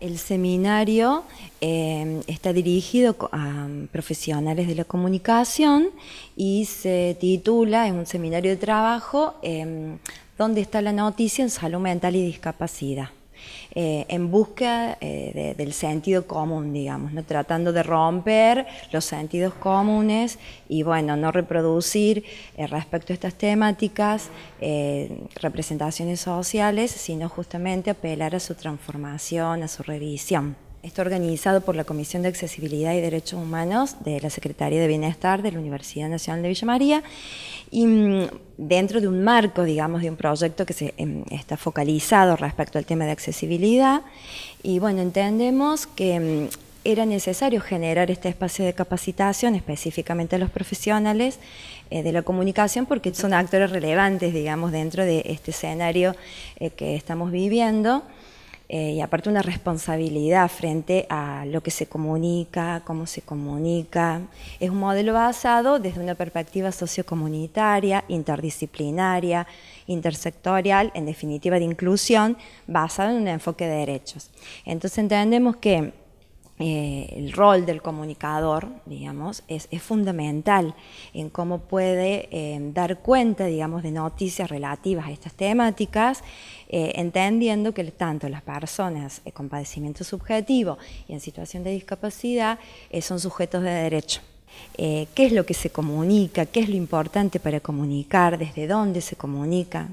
El seminario eh, está dirigido a profesionales de la comunicación y se titula, es un seminario de trabajo, eh, ¿Dónde está la noticia en salud mental y discapacidad? Eh, en busca eh, del sentido común, digamos, ¿no? tratando de romper los sentidos comunes y bueno, no reproducir eh, respecto a estas temáticas representaciones sociales, sino justamente apelar a su transformación, a su revisión. Está organizado por la Comisión de Accesibilidad y Derechos Humanos de la Secretaría de Bienestar de la Universidad Nacional de Villa María y mm, dentro de un marco, digamos, de un proyecto que se, em, está focalizado respecto al tema de accesibilidad. Y bueno, entendemos que em, era necesario generar este espacio de capacitación específicamente a los profesionales eh, de la comunicación porque son actores relevantes, digamos, dentro de este escenario eh, que estamos viviendo. Eh, y aparte una responsabilidad frente a lo que se comunica, cómo se comunica. Es un modelo basado desde una perspectiva sociocomunitaria, interdisciplinaria, intersectorial, en definitiva de inclusión, basado en un enfoque de derechos. Entonces entendemos que eh, el rol del comunicador, digamos, es, fundamental en cómo puede em, dar cuenta, digamos, de noticias relativas a estas temáticas, eh, entendiendo que tanto las personas eh, con padecimiento subjetivo y en situación de discapacidad son sujetos de derecho. Eh, qué es lo que se comunica, qué es lo importante para comunicar, desde dónde se comunica,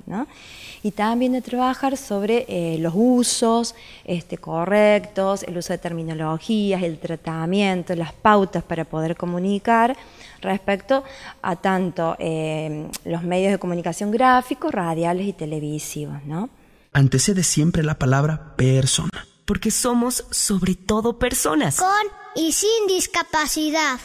Y también de trabajar sobre eh, los usos este, correctos, el uso de terminologías, el tratamiento, las pautas para poder comunicar respecto a tanto eh, los medios de comunicación gráficos, radiales y televisivos, ¿no? Antecede siempre la palabra persona. Porque somos sobre todo personas. Con y sin discapacidad.